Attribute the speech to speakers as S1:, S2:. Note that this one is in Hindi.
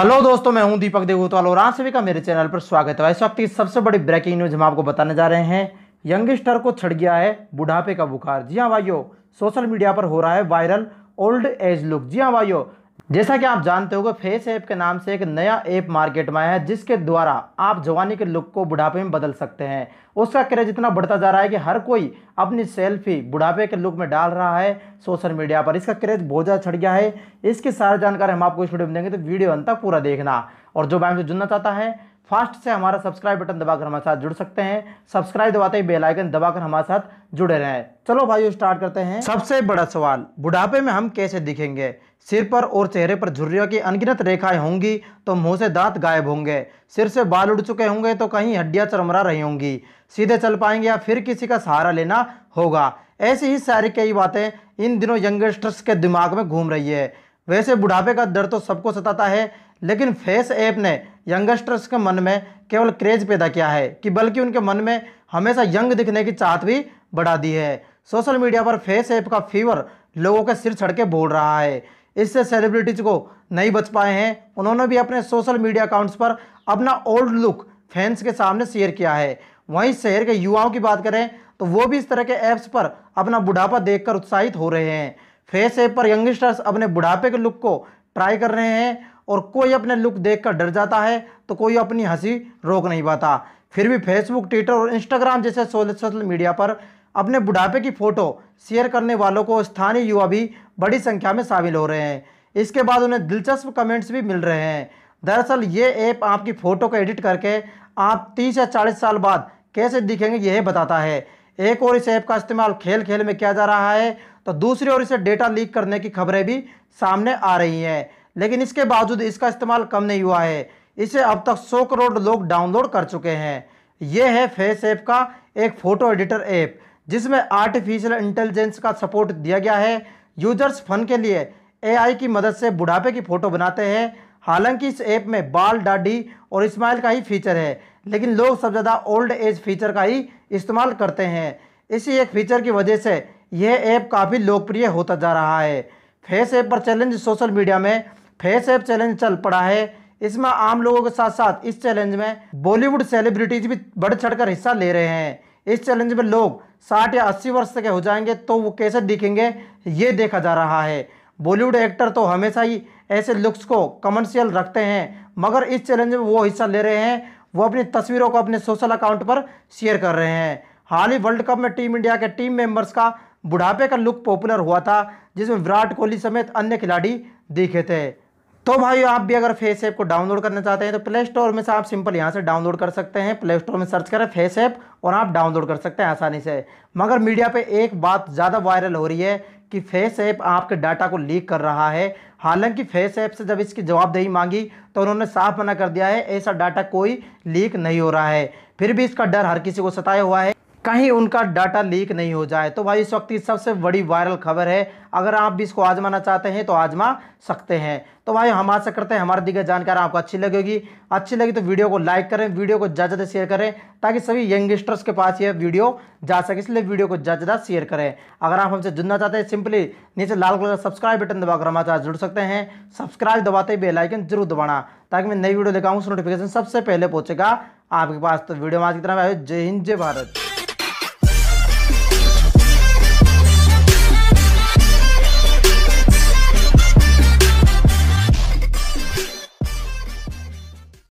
S1: हेलो दोस्तों मैं हूं दीपक देवोतवाल और आप सभी का मेरे चैनल पर स्वागत है इस वक्त की सबसे बड़ी ब्रेकिंग न्यूज हम आपको बताने जा रहे हैं यंगस्टर को छड़ गया है बुढ़ापे का बुखार जी हाँ भाइयों सोशल मीडिया पर हो रहा है वायरल ओल्ड एज लुक जी हाँ भाइयों जैसा कि आप जानते हो फेस ऐप के नाम से एक नया ऐप मार्केट में आया है जिसके द्वारा आप जवानी के लुक को बुढ़ापे में बदल सकते हैं उसका क्रेज इतना बढ़ता जा रहा है कि हर कोई अपनी सेल्फी बुढ़ापे के लुक में डाल रहा है सोशल मीडिया पर इसका क्रेज बहुत ज़्यादा चढ़ गया है इसकी सारी जानकारी हम आपको इस वीडियो में देंगे तो वीडियो अंत तक पूरा देखना और जो बैंक से जुड़ना चाहता है फास्ट से हमारा सब्सक्राइब बटन दबाकर हमारे साथ जुड़ सकते हैं सब्सक्राइब दबाते ही बेल आइकन दबाकर हमारे साथ जुड़े रहें चलो भाई स्टार्ट करते हैं सबसे बड़ा सवाल बुढ़ापे में हम कैसे दिखेंगे सिर पर और चेहरे पर झुर्रियों की अनगिनत रेखाएं होंगी तो मुंह से दांत गायब होंगे सिर से बाल उड़ चुके होंगे तो कहीं हड्डियां चरमरा रही होंगी सीधे चल पाएंगे या फिर किसी का सहारा लेना होगा ऐसी ही सारी कई बातें इन दिनों यंगस्टर्स के दिमाग में घूम रही है वैसे बुढ़ापे का दर्द तो सबको सताता है लेकिन फेस ऐप ने यंगस्टर्स के मन में केवल क्रेज पैदा किया है कि बल्कि उनके मन में हमेशा यंग दिखने की चाहत भी बढ़ा दी है सोशल मीडिया पर फेस ऐप का फीवर लोगों के सिर चढ़ के बोल रहा है इससे सेलिब्रिटीज़ को नहीं बच पाए हैं उन्होंने भी अपने सोशल मीडिया अकाउंट्स पर अपना ओल्ड लुक फैंस के सामने शेयर किया है वहीं शहर के युवाओं की बात करें तो वो भी इस तरह के ऐप्स पर अपना बुढ़ापा देखकर उत्साहित हो रहे हैं फेस ऐप पर यंगस्टर्स अपने बुढ़ापे के लुक को ट्राई कर रहे हैं और कोई अपने लुक देख कर डर जाता है तो कोई अपनी हंसी रोक नहीं पाता फिर भी फेसबुक ट्विटर और इंस्टाग्राम जैसे सोशल मीडिया पर अपने बुढ़ापे की फ़ोटो शेयर करने वालों को स्थानीय युवा भी बड़ी संख्या में शामिल हो रहे हैं इसके बाद उन्हें दिलचस्प कमेंट्स भी मिल रहे हैं दरअसल ये ऐप आपकी फ़ोटो को एडिट करके आप तीस या चालीस साल बाद कैसे दिखेंगे यह बताता है एक और इस ऐप का इस्तेमाल खेल खेल में किया जा रहा है तो दूसरी ओर इसे डेटा लीक करने की खबरें भी सामने आ रही हैं लेकिन इसके बावजूद इसका इस्तेमाल कम नहीं हुआ है इसे अब तक 100 करोड़ लोग डाउनलोड कर चुके हैं यह है फेस ऐप का एक फ़ोटो एडिटर ऐप जिसमें आर्टिफिशियल इंटेलिजेंस का सपोर्ट दिया गया है यूजर्स फन के लिए एआई की मदद से बुढ़ापे की फ़ोटो बनाते हैं हालांकि इस ऐप में बाल डाडी और स्माइल का ही फीचर है लेकिन लोग सबसे ज़्यादा ओल्ड एज फीचर का ही इस्तेमाल करते हैं इसी एक फीचर की वजह से यह ऐप काफ़ी लोकप्रिय होता जा रहा है फेस ऐप पर चैलेंज सोशल मीडिया में फेस ऐप चैलेंज चल पड़ा है इसमें आम लोगों के साथ साथ इस चैलेंज में बॉलीवुड सेलिब्रिटीज भी बढ़ चढ़कर हिस्सा ले रहे हैं इस चैलेंज में लोग साठ या अस्सी वर्ष तक हो जाएंगे तो वो कैसे दिखेंगे ये देखा जा रहा है बॉलीवुड एक्टर तो हमेशा ही ऐसे लुक्स को कमर्शियल रखते हैं मगर इस चैलेंज में वो हिस्सा ले रहे हैं वो अपनी तस्वीरों को अपने सोशल अकाउंट पर शेयर कर रहे हैं हाल ही वर्ल्ड कप में टीम इंडिया के टीम मेंबर्स का बुढ़ापे का लुक पॉपुलर हुआ था जिसमें विराट कोहली समेत अन्य खिलाड़ी दिखे थे तो भाई आप भी अगर फेस ऐप को डाउनलोड करना चाहते हैं तो प्ले स्टोर में से आप सिंपल यहाँ से डाउनलोड कर सकते हैं प्ले स्टोर में सर्च करें फेस ऐप और आप डाउनलोड कर सकते हैं आसानी से मगर मीडिया पे एक बात ज़्यादा वायरल हो रही है कि फेस ऐप आपके डाटा को लीक कर रहा है हालांकि फेस ऐप से जब इसकी जवाबदेही मांगी तो उन्होंने साफ मना कर दिया है ऐसा डाटा कोई लीक नहीं हो रहा है फिर भी इसका डर हर किसी को सताया हुआ है कहीं उनका डाटा लीक नहीं हो जाए तो भाई इस वक्त की सबसे बड़ी वायरल खबर है अगर आप भी इसको आजमाना चाहते हैं तो आजमा सकते हैं तो भाई हम आशा करते हैं हमारे दी गई जानकारी आपको अच्छी लगेगी अच्छी लगी तो वीडियो को लाइक करें वीडियो को ज़्यादा ज़्यादा शेयर करें ताकि सभी यंगस्टर्स के पास यह वीडियो जा सके इसलिए वीडियो को ज़्यादा ज़्यादा शेयर करें अगर आप हमसे जुड़ना चाहते हैं सिंपली नीचे लाल कलर का सब्सक्राइब बटन दबाकर हमारे साथ जुड़ सकते हैं सब्सक्राइब दबाते ही बेलाइकन जरूर दबाना ताकि मैं नई वीडियो लेकर आऊँ नोटिफिकेशन सबसे पहले पहुँचेगा आपके पास तो वीडियो में आज की तरह जय हिंद जय भारत